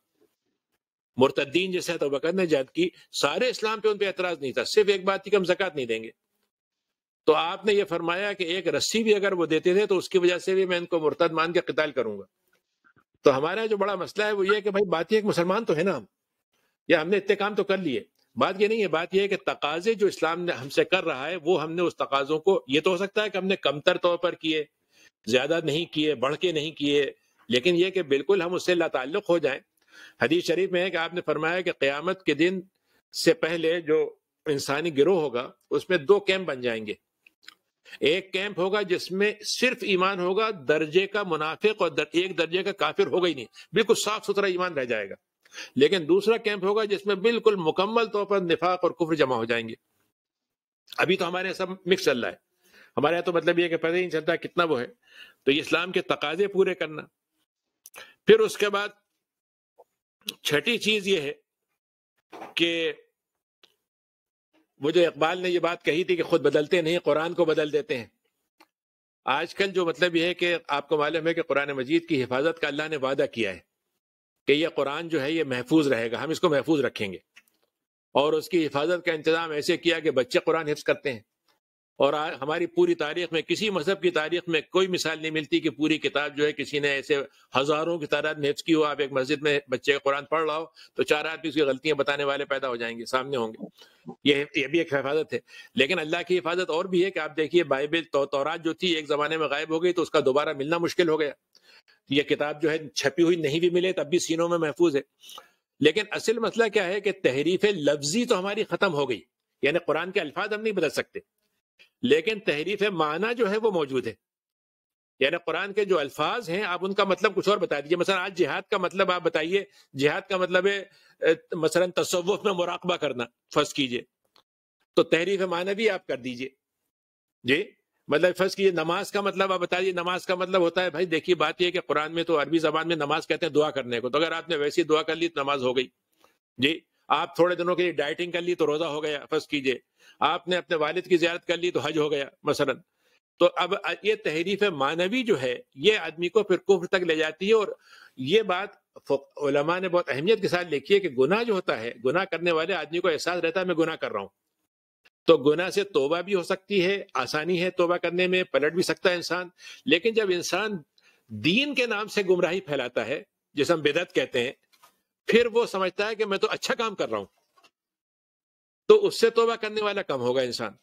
मुरतद्दीन जैसे तो बकर ने जद की सारे इस्लाम पे उन पर एतराज नहीं था सिर्फ एक बात थी कि हम जक़ात नहीं देंगे तो आपने ये फरमाया कि एक रस्सी भी अगर वो देते थे तो उसकी वजह से भी मैं इनको मुर्तद मान के कताल करूंगा तो हमारा जो बड़ा मसला है वो ये कि भाई बात यह एक मुसलमान तो है ना हम या हमने इतने काम तो कर लिए बात ये नहीं है बात यह है कि तकाजे जो इस्लाम ने हमसे कर रहा है वो हमने उस तकाजों को ये तो हो सकता है कि हमने कमतर तौर पर किए ज्यादा नहीं किए बढ़ के नहीं किए लेकिन यह कि बिल्कुल हम उससे लाताल्लुक हो जाएं हदीस शरीफ में है कि आपने फरमाया कि क़्यामत के दिन से पहले जो इंसानी गिरोह होगा उसमें दो कैंप बन जाएंगे एक कैंप होगा जिसमें सिर्फ ईमान होगा दर्जे का मुनाफिक और दर, एक दर्जे का काफिर होगा ही नहीं बिल्कुल साफ सुथरा ईमान रह जाएगा लेकिन दूसरा कैंप होगा जिसमें बिल्कुल मुकम्मल तौर पर निफाक और कुफर जमा हो जाएंगे अभी तो हमारे यहाँ सब मिक्स चल रहा है हमारे यहाँ तो मतलब यह पता ही नहीं चलता कितना वो है तो इस्लाम के तकाजे पूरे करना फिर उसके बाद छठी चीज ये है कि वो जो इकबाल ने ये बात कही थी कि खुद बदलते नहीं कुरान को बदल देते हैं आजकल जो मतलब ये है कि आपको मालूम है कि कुरान मजीद की हिफाजत का अल्लाह ने वादा किया है कि यह कुरान जो है ये महफूज रहेगा हम इसको महफूज रखेंगे और उसकी हिफाजत का इंतजाम ऐसे किया कि बच्चे कुरान हिफ्स करते हैं और आ, हमारी पूरी तारीख में किसी मजहब की तारीख में कोई मिसाल नहीं मिलती कि पूरी किताब जो है किसी ने ऐसे हजारों की तादाद में हिफ्स की हो आप एक मस्जिद में बच्चे का कुरान पढ़ रहा हो तो चार आदमी उसकी गलतियां बताने वाले पैदा हो जाएंगे सामने होंगे ये ये भी एक हिफाजत है लेकिन अल्लाह की हिफाजत और भी है कि आप देखिए बाइबल तो, तौरात जो थी एक जमाने में गायब हो गई तो उसका दोबारा मिलना मुश्किल हो गया ये किताब जो है छपी हुई नहीं भी मिले तब भी सीनों में महफूज है लेकिन असल मसला क्या है कि तहरीफ लफ्जी तो हमारी खत्म हो गई यानी कुरान के अल्फाज हम नहीं बदल सकते लेकिन तहरीफ माना जो है वो मौजूद है यानी कुरान के जो अल्फाज हैं आप उनका मतलब कुछ और बता दीजिए मसल आज जिहाद का मतलब आप बताइए जिहाद का मतलब है मसलन तस्वुफ में मुराकबा करना फर्ज कीजिए तो तहरीफ माना भी आप कर दीजिए जी मतलब फर्ज कीजिए नमाज का मतलब आप बताइए नमाज का मतलब होता है भाई देखिए बात यह कि कुरान में तो अरबी जबान में नमाज कहते हैं दुआ करने को तो अगर आपने वैसी दुआ कर ली तो नमाज हो गई जी आप थोड़े दिनों के लिए डाइटिंग कर ली तो रोजा हो गया फर्ज कीजिए आपने अपने वालिद की ज्यारत कर ली तो हज हो गया मसलन तो अब ये तहरीफ मानवी जो है ये आदमी को फिर कुफर तक ले जाती है और ये बात उलमा ने बहुत अहमियत के साथ लिखी है कि गुना जो होता है गुना करने वाले आदमी को एहसास रहता है मैं गुना कर रहा हूँ तो गुना से तोबा भी हो सकती है आसानी है तोबा करने में पलट भी सकता है इंसान लेकिन जब इंसान दीन के नाम से गुमराही फैलाता है जिसे हम बेदत कहते हैं फिर वो समझता है कि मैं तो अच्छा काम कर रहा हूं तो उससे तोबा करने वाला कम होगा इंसान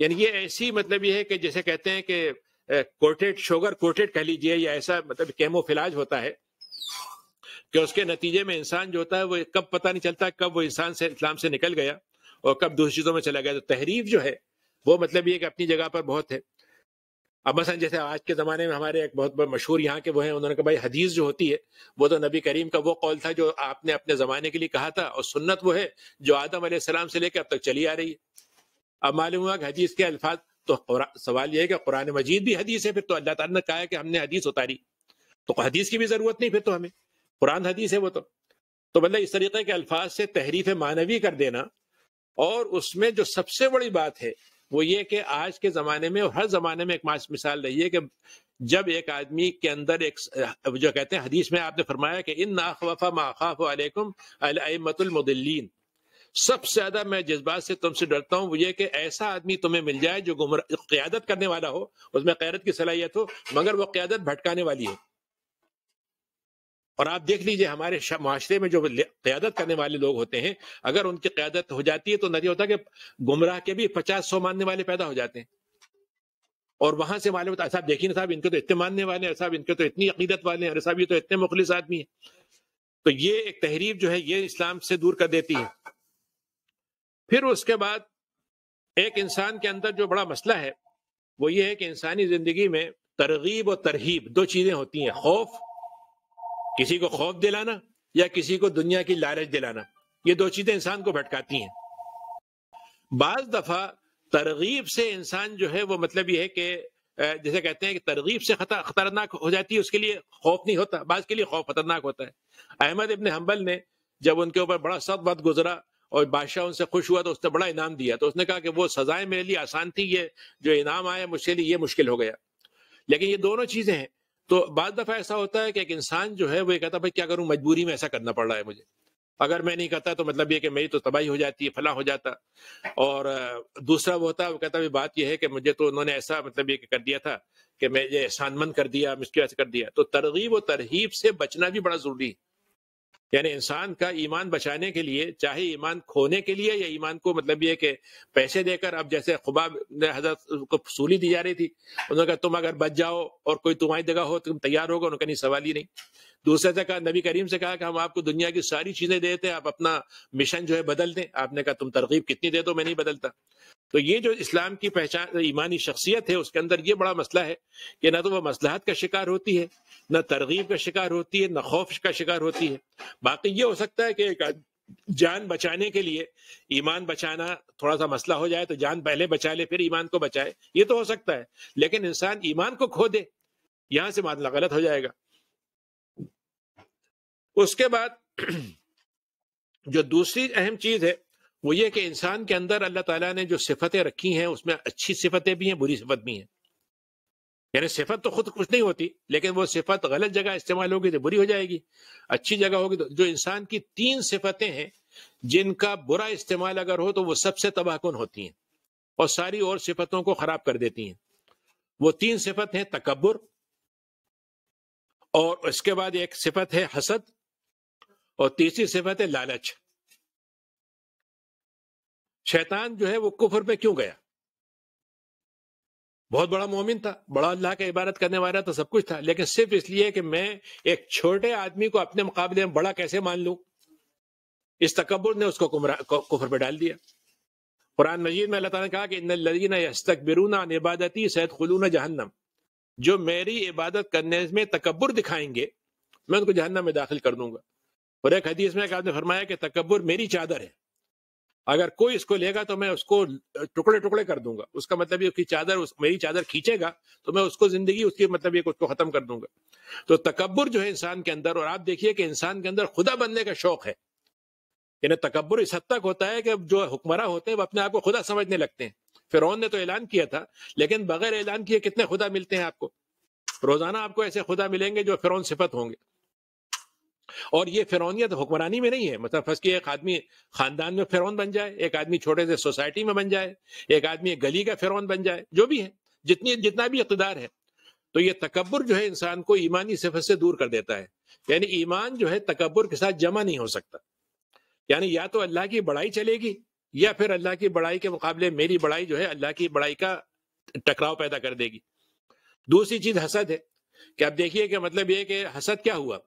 यानी ये ऐसी मतलब ये है कि जैसे कहते हैं कि कोटेड शुगर कोटेड कह लीजिए या ऐसा मतलब केमोफिलाज होता है कि उसके नतीजे में इंसान जो होता है वो कब पता नहीं चलता कब वो इंसान से इस्लाम से निकल गया और कब दूसरी चीज़ों में चला गया तो तहरीफ जो है वो मतलब ये कि अपनी जगह पर बहुत है अब मसा जैसे आज के ज़माने में हमारे एक बहुत मशहूर यहाँ के वो हैं उन्होंने कहा भाई हदीस जो होती है वो तो नबी करीम का वो कौल था जो आपने अपने ज़माने के लिए कहा था और सुन्नत वो है जो आदम आसमाम से लेकर अब तक चली आ रही है अब मालूम हुआ कि हदीस के अल्फाज तो सवाल यह है कि कुरान मजीद भी हदीस है फिर तो अल्लाह ताला ने कहा कि हमने हदीस उतारी तो हदीस की भी ज़रूरत नहीं फिर तो हमें कुरान हदीस है वो तो तो मतलब इस तरीके के अल्फाज से तहरीफ मानवी कर देना और उसमें जो सबसे बड़ी बात है वो ये कि आज के ज़माने में और हर ज़माने में एक मिसाल रही है कि जब एक आदमी के अंदर एक जो कहते हैं हदीस में आपने फरमाया कि इन नाखवफा माखाफ वालेकुम सबसे ज़्यादा मैं जिस बात से तुमसे डरता हूँ वो ये कि ऐसा आदमी तुम्हें मिल जाए जो गुमर क्यादत करने वाला हो उसमें क्यादत की सलाहियत हो मगर वो क्यादत भटकाने वाली है और आप देख लीजिए हमारे माशरे में जो क्यादत करने वाले लोग होते हैं अगर उनकी क्यादत हो जाती है तो नहीं होता कि गुमराह के भी पचास सौ मानने वाले पैदा हो जाते हैं और वहां से मालूम साहब देखिए ना साहब इनके तो इतने मानने वाले हैं साहब इनके तो इतनी अकीदत वाले हैं अरे साहब ये तो इतने मुखलिस आदमी है तो ये एक तहरीर जो है ये इस्लाम से दूर कर देती है फिर उसके बाद एक इंसान के अंदर जो बड़ा मसला है वो ये है कि इंसानी जिंदगी में तरगीब और तरहीब दो चीजें होती हैं खौफ किसी को खौफ दिलाना या किसी को दुनिया की लालच दिलाना ये दो चीजें इंसान को भटकाती हैं बाज दफा तरगीब से इंसान जो है वो मतलब ये है कि जैसे कहते हैं कि तरगीब से खतर, खतरनाक हो जाती है उसके लिए खौफ नहीं होता बाज के लिए खौफ खतरनाक होता है अहमद इबन हम्बल ने जब उनके ऊपर बड़ा सख्त वक्त गुजरा और बादशाह उनसे खुश हुआ तो उसने बड़ा इनाम दिया तो उसने कहा कि वो सजाएं मेरे लिए आसान थी ये जो इनाम आया मुझके लिए ये मुश्किल हो गया लेकिन ये दोनों चीजें हैं तो बाद दफा ऐसा होता है कि एक इंसान जो है वो ये कहता भाई क्या करूं मजबूरी में ऐसा करना पड़ रहा है मुझे अगर मैं नहीं करता तो मतलब ये कि मेरी तो तबाही हो जाती है फला हो जाता और दूसरा वो होता है वो कहता भाई बात यह है कि मुझे तो उन्होंने ऐसा मतलब ये कर दिया था कि मैं ये एहसानमंद कर दिया मुझकी ऐसे कर दिया तो तरगीब और तरहीब से बचना भी बड़ा जरूरी है यानी इंसान का ईमान बचाने के लिए चाहे ईमान खोने के लिए या ईमान को मतलब ये कि पैसे देकर अब जैसे खुबा ने हजरत को सूली दी जा रही थी उन्होंने कहा तुम अगर बच जाओ और कोई तुम्हारी जगह हो तुम तैयार हो गए उनका नहीं सवाल ही नहीं दूसरे से कहा नबी करीम से कहा कि हम आपको दुनिया की सारी चीजें देते हैं आप अपना मिशन जो है बदल दें आपने कहा तुम तरकीब कितनी दे दो मैं नहीं बदलता तो ये जो इस्लाम की पहचान ईमानी शख्सियत है उसके अंदर ये बड़ा मसला है कि ना तो वह मसलाहत का शिकार होती है न तरगीब का शिकार होती है न खौफ का शिकार होती है बाकी ये हो सकता है कि एक जान बचाने के लिए ईमान बचाना थोड़ा सा मसला हो जाए तो जान पहले बचा ले फिर ईमान को बचाए ये तो हो सकता है लेकिन इंसान ईमान को खो दे यहां से मामला गलत हो जाएगा उसके बाद जो दूसरी अहम चीज है वो ये कि इंसान के अंदर अल्लाह ताला ने जो सिफतें रखी हैं उसमें अच्छी सिफतें भी हैं बुरी सिफत भी हैं यानी सिफत तो खुद कुछ नहीं होती लेकिन वो सिफत गलत जगह इस्तेमाल होगी तो बुरी हो जाएगी अच्छी जगह होगी तो जो इंसान की तीन सिफतें हैं जिनका बुरा इस्तेमाल अगर हो तो वह सबसे तबाहकुन होती हैं और सारी और सिफतों को खराब कर देती हैं वो तीन सिफत हैं तकबर और उसके बाद एक सिफत है हसद और तीसरी सिफत है लालच शैतान जो है वो कुफर पे क्यों गया बहुत बड़ा मोमिन था बड़ा अल्लाह का इबादत करने वाला था तो सब कुछ था लेकिन सिर्फ इसलिए कि मैं एक छोटे आदमी को अपने मुकाबले में बड़ा कैसे मान लू इस तकबर ने उसको कुफर पे डाल दिया कुरान मजीद में अल्लाह ताला ने कहा कि इन लदीन यस्तकबिरूना इबादती सैद खलून जहन्नम जो मेरी इबादत करने में तकबर दिखाएंगे मैं उनको जहन्नम में दाखिल कर दूंगा और एक हदीस में एक आपने फरमाया कि तकबर मेरी चादर है अगर कोई इसको लेगा तो मैं उसको टुकड़े टुकड़े कर दूंगा उसका मतलब ये उसकी चादर उस मेरी चादर खींचेगा तो मैं उसको जिंदगी उसकी मतलब ये उसको खत्म कर दूंगा तो तकबर जो है इंसान के अंदर और आप देखिए कि इंसान के अंदर खुदा बनने का शौक है यानी तकबर इस हद तक होता है कि जो हुक्मर होते हैं वो अपने आप को खुदा समझने लगते हैं फिर ने तो ऐलान किया था लेकिन बगैर ऐलान किए कितने खुदा मिलते हैं आपको रोजाना आपको ऐसे खुदा मिलेंगे जो फिर सिफत होंगे और ये फिरौनियत तो हुक्मरानी में नहीं है मतलब फंस कि एक आदमी खानदान में फिरौन बन जाए एक आदमी छोटे से सोसाइटी में बन जाए एक आदमी गली का फिरौन बन जाए जो भी है जितनी जितना भी इकदार है तो ये तकबर जो है इंसान को ईमानी सिफत से दूर कर देता है यानी ईमान जो है तकबर के साथ जमा नहीं हो सकता यानी या तो अल्लाह की बड़ाई चलेगी या फिर अल्लाह की बड़ाई के मुकाबले मेरी बड़ाई जो है अल्लाह की बड़ाई का टकराव पैदा कर देगी दूसरी चीज हसद है कि आप देखिए कि मतलब ये कि हसद क्या हुआ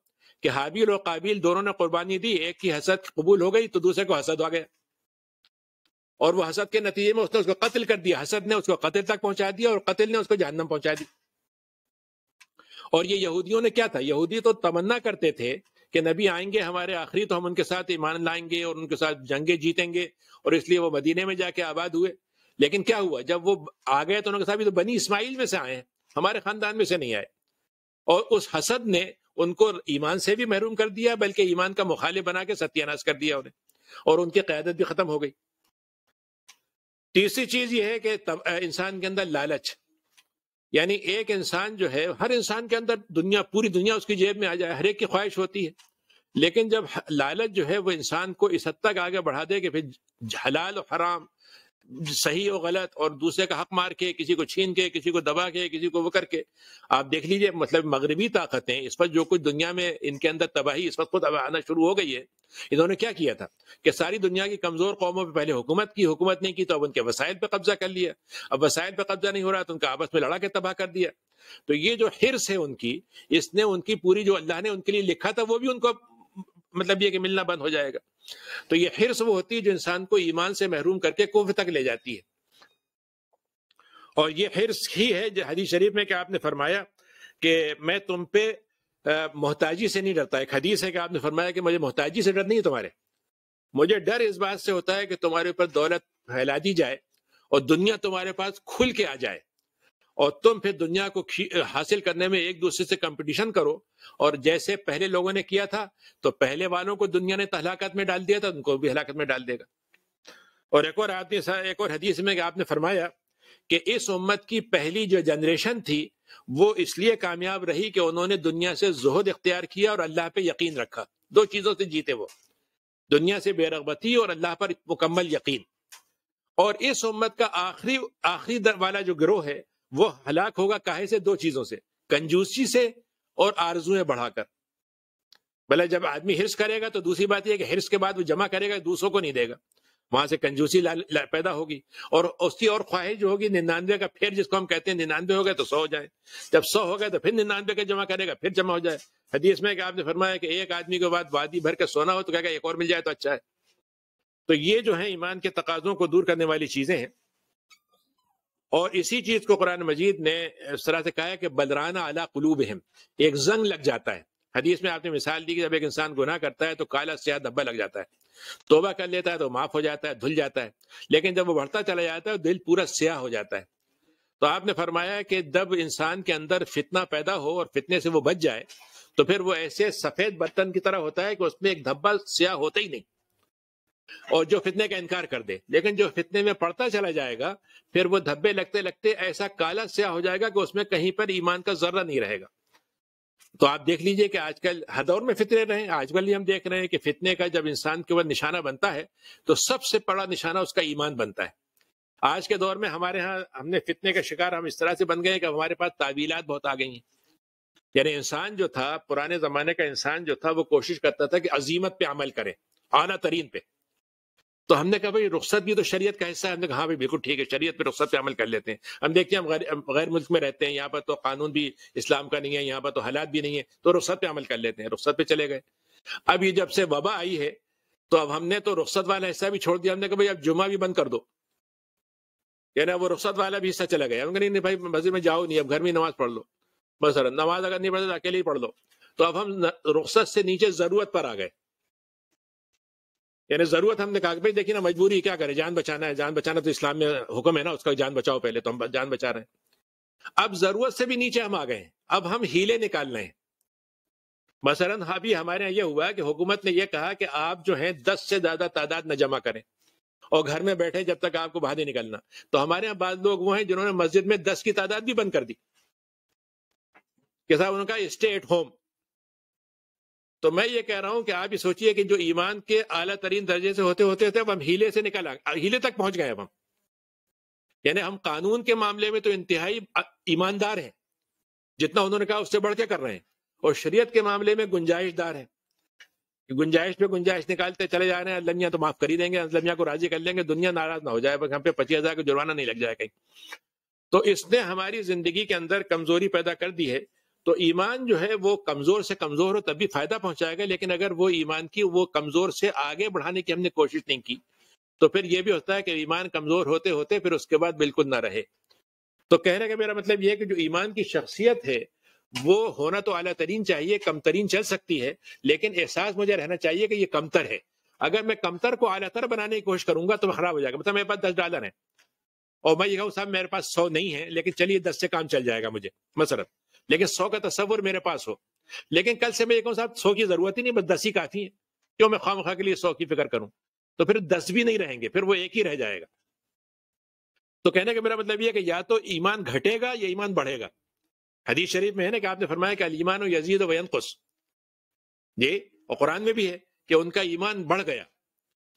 कि हाबिल और काबिल दोनों ने कुर्बानी दी एक की हसद कबूल हो गई तो दूसरे को हसद आ गया और वो हसद के नतीजे में उसने उसको कत्ल कर दिया हसद ने उसको कत्ल तक पहुंचा दिया और कत्ल ने उसको जहन्नम पहुंचा दी और ये यहूदियों ने क्या था यहूदी तो तमन्ना करते थे कि नबी आएंगे हमारे आखिरी तो हम उनके साथ ईमान लाएंगे और उनके साथ जंगे जीतेंगे और इसलिए वो मदीने में जाके आबाद हुए लेकिन क्या हुआ जब वो आ गए तो उन्होंने कहा तो बनी इस्माइल में से आए हमारे खानदान में से नहीं आए और उस हसद ने उनको ईमान से भी महरूम कर दिया बल्कि ईमान का मुखाले बना के सत्यानाश कर दिया उन्हें और उनकी क्यादत भी खत्म हो गई तीसरी चीज यह है कि इंसान के अंदर लालच यानी एक इंसान जो है हर इंसान के अंदर दुनिया पूरी दुनिया उसकी जेब में आ जाए हर एक की ख्वाहिश होती है लेकिन जब लालच जो है वो इंसान को इस हद तक आगे बढ़ा दे कि फिर हलाल और हराम सही और गलत और दूसरे का हक मार के किसी को छीन के किसी को दबा के किसी को वो करके आप देख लीजिए मतलब मगरबी ताकतें इस पर जो कुछ दुनिया में इनके अंदर तबाही इस वक्त खुद आना शुरू हो गई है इन्होंने क्या किया था कि सारी दुनिया की कमजोर कौमों पर पहले हुकूमत की हुकूमत नहीं की तो अब उनके वसायल पर कब्जा कर लिया अब वसायल पर कब्जा नहीं हो रहा तो उनका आपस में लड़ा के तबाह कर दिया तो ये जो हिरस है उनकी इसने उनकी पूरी जो अल्लाह ने उनके लिए लिखा था वो भी उनको मतलब ये कि मिलना बंद हो जाएगा तो ये हिरस वो होती है जो इंसान को ईमान से महरूम करके कुफ तक ले जाती है और ये हिरस ही है जो हदीस शरीफ में क्या आपने फरमाया कि मैं तुम पे मोहताजी से नहीं डरता एक हदीस है कि आपने फरमाया कि मुझे मोहताजी से डर नहीं है तुम्हारे मुझे डर इस बात से होता है कि तुम्हारे ऊपर दौलत फैला दी जाए और दुनिया तुम्हारे पास खुल के आ जाए और तुम फिर दुनिया को हासिल करने में एक दूसरे से कंपटीशन करो और जैसे पहले लोगों ने किया था तो पहले वालों को दुनिया ने तलाकत में डाल दिया था तो उनको भी हलाकत में डाल देगा और एक और आदमी एक और हदीस में आपने फरमाया कि इस उम्मत की पहली जो जनरेशन थी वो इसलिए कामयाब रही कि उन्होंने दुनिया से जहद इख्तियार किया और अल्लाह पे यकीन रखा दो चीज़ों से जीते वो दुनिया से बेरगबती और अल्लाह पर मुकम्मल यकीन और इस उम्मत का आखिरी आखिरी वाला जो गिरोह है वो हलाक होगा काहे से दो चीजों से कंजूसी से और आरजुएं बढ़ाकर भले जब आदमी हिर्स करेगा तो दूसरी बात यह कि हिर्स के बाद वो जमा करेगा दूसरों को नहीं देगा वहां से कंजूसी ला, ला, पैदा होगी और उसकी और ख्वाहिश जो होगी निन्यानवे का फिर जिसको हम कहते हैं निन्यानवे हो गए तो सौ हो जाए जब सौ हो गए तो फिर निन्यानवे का जमा करेगा फिर जमा हो जाए हदीस में आपने फरमाया कि एक आदमी के बाद वादी भर के सोना हो तो कहेगा एक और मिल जाए तो अच्छा है तो ये जो है ईमान के तकाजों को दूर करने वाली चीजें हैं और इसी चीज को कुरान मजीद ने इस तरह से कहा कि बदराना अला कलूब हम एक जंग लग जाता है हदीस में आपने मिसाल दी कि जब एक इंसान गुनाह करता है तो काला स्याह धब्बा लग जाता है तोबा कर लेता है तो माफ हो जाता है धुल जाता है लेकिन जब वो बढ़ता चला जाता है तो दिल पूरा स्याह हो जाता है तो आपने फरमाया कि जब इंसान के अंदर फितना पैदा हो और फितने से वो बच जाए तो फिर वो ऐसे सफेद बर्तन की तरह होता है कि उसमें एक धब्बा स्याह होता ही नहीं और जो फितने का इनकार कर दे लेकिन जो फितने में पड़ता चला जाएगा फिर वो धब्बे लगते लगते ऐसा काला स्याह हो जाएगा कि उसमें कहीं पर ईमान का जर्रा नहीं रहेगा तो आप देख लीजिए कि आजकल हर दौर में फितने रहे आजकल ही हम देख रहे हैं कि फितने का जब इंसान के ऊपर निशाना बनता है तो सबसे बड़ा निशाना उसका ईमान बनता है आज के दौर में हमारे यहाँ हमने फितने का शिकार हम इस तरह से बन गए कि हमारे पास तावीलात बहुत आ गई हैं यानी इंसान जो था पुराने जमाने का इंसान जो था वो कोशिश करता था कि अजीमत पे अमल करे आला तरीन पे तो हमने कहा भाई रुख्सत भी तो शरीयत का हिस्सा है हमने कहा हाँ भाई बिल्कुल ठीक है शरीयत पे रुख्सत पे अमल कर लेते हैं हम देखते हैं हम गैर, गैर मुल्क में रहते हैं यहाँ पर तो कानून भी इस्लाम का नहीं है यहाँ पर तो हालात भी नहीं है तो रुख्सत पे अमल कर लेते हैं रुख्सत पे चले गए अब ये जब से वबा आई है तो अब हमने तो रुख्सत वाला हिस्सा भी छोड़ दिया हमने कहा भाई अब जुमा भी बंद कर दो यानी वो रुख्सत वाला भी हिस्सा चला गया हमने नहीं, नहीं भाई मस्जिद में जाओ नहीं अब घर में नमाज पढ़ लो बस नमाज अगर नहीं पढ़ते तो अकेले ही पढ़ लो तो अब हम रुख्सत से नीचे जरूरत पर आ गए यानी जरूरत हमने कहा भाई देखिए ना मजबूरी क्या करें जान बचाना है जान बचाना तो इस्लाम में हुक्म है ना उसका जान बचाओ पहले तो हम जान बचा रहे हैं अब जरूरत से भी नीचे हम आ गए अब हम हीले निकाल रहे हैं मसलन अभी हाँ हमारे यहाँ यह हुआ कि हुकूमत ने यह कहा कि आप जो है दस से ज्यादा तादाद न जमा करें और घर में बैठे जब तक आपको बाहर निकलना तो हमारे यहाँ बाद लोग वो हैं जिन्होंने मस्जिद में दस की तादाद भी बंद कर दी कैसा साहब उन्होंने कहा स्टे एट होम तो मैं ये कह रहा हूं कि आप ये सोचिए कि जो ईमान के आला तरीन दर्जे से होते होते होते अब हम हीले से निकल आ हीले तक पहुंच गए अब हम यानी हम कानून के मामले में तो इंतहाई ईमानदार हैं जितना उन्होंने कहा उससे बढ़ के कर रहे हैं और शरीयत के मामले में गुंजाइशदार है गुंजाइश पे गुंजाइश निकालते चले जा रहे हैं अलमिया तो माफ कर ही देंगे अलमिया को राजी कर लेंगे दुनिया नाराज ना हो जाए हम पे पच्चीस हजार का जुर्माना नहीं लग जाए कहीं तो इसने हमारी जिंदगी के अंदर कमजोरी पैदा कर दी है तो ईमान जो है वो कमजोर से कमजोर हो तब भी फायदा पहुंचाएगा लेकिन अगर वो ईमान की वो कमजोर से आगे बढ़ाने की हमने कोशिश नहीं की तो फिर ये भी होता है कि ईमान कमजोर होते होते फिर उसके बाद बिल्कुल ना रहे तो कहने का मेरा मतलब ये है कि जो ईमान की शख्सियत है वो होना तो अला तरीन चाहिए कम तरीन चल सकती है लेकिन एहसास मुझे रहना चाहिए कि ये कमतर है अगर मैं कमतर को तर बनाने की कोशिश करूंगा तो खराब हो जाएगा मतलब मेरे पास दस डॉलर है और मैं ये कहूँ साहब मेरे पास सौ नहीं है लेकिन चलिए दस से काम चल जाएगा मुझे मसरत लेकिन सौ का तस्वर मेरे पास हो लेकिन कल से मैं ये कहूँ साहब सौ की जरूरत ही नहीं बस दस ही काफी है क्यों मैं खाम खा के लिए सौ की फिक्र करूं तो फिर दस भी नहीं रहेंगे फिर वो एक ही रह जाएगा तो कहने का मेरा मतलब यह कि या तो ईमान घटेगा या ईमान बढ़ेगा हदीस शरीफ में है ना कि आपने फरमाया कि ईमान यजीद वयन खुश ये और कुरान में भी है कि उनका ईमान बढ़ गया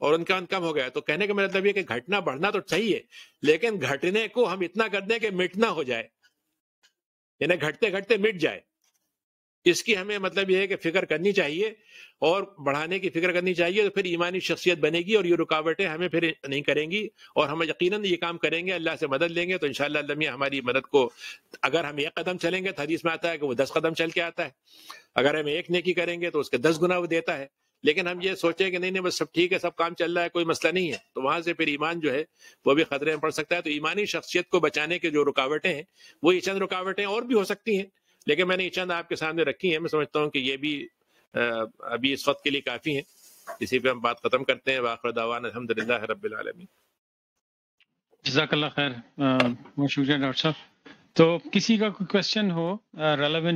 और उनका कम हो गया तो कहने का मतलब यह कि घटना बढ़ना तो चाहिए लेकिन घटने को हम इतना कर दें कि मिटना हो जाए यानी घटते घटते मिट जाए इसकी हमें मतलब यह है कि फिक्र करनी चाहिए और बढ़ाने की फिक्र करनी चाहिए तो फिर ईमानी शख्सियत बनेगी और ये रुकावटें हमें फिर नहीं करेंगी और हम यकीन ये काम करेंगे अल्लाह से मदद लेंगे तो इन हमारी मदद को अगर हम एक कदम चलेंगे तो हदीस में आता है कि वो दस कदम चल के आता है अगर हम एक नेकी करेंगे तो उसके दस गुना वो देता है लेकिन हम ये सोचें कि नहीं नहीं बस सब ठीक है सब काम चल रहा है कोई मसला नहीं है तो वहां से फिर ईमान जो है वो भी खतरे में पड़ सकता है तो ईमानी शख्सियत को बचाने के जो रुकावटें हैं वो ये चंद रुकावटें और भी हो सकती हैं लेकिन मैंने ये चंद आपके सामने रखी है मैं समझता हूँ कि ये भी अभी इस वक्त के लिए काफ़ी है इसी पे हम बात ख़त्म करते हैं वाखर दावान अलहमदिल्ला रबालमी जजाकल्ला खैर शुक्रिया डॉक्टर साहब तो किसी का कोई क्वेश्चन हो रेलेवेंट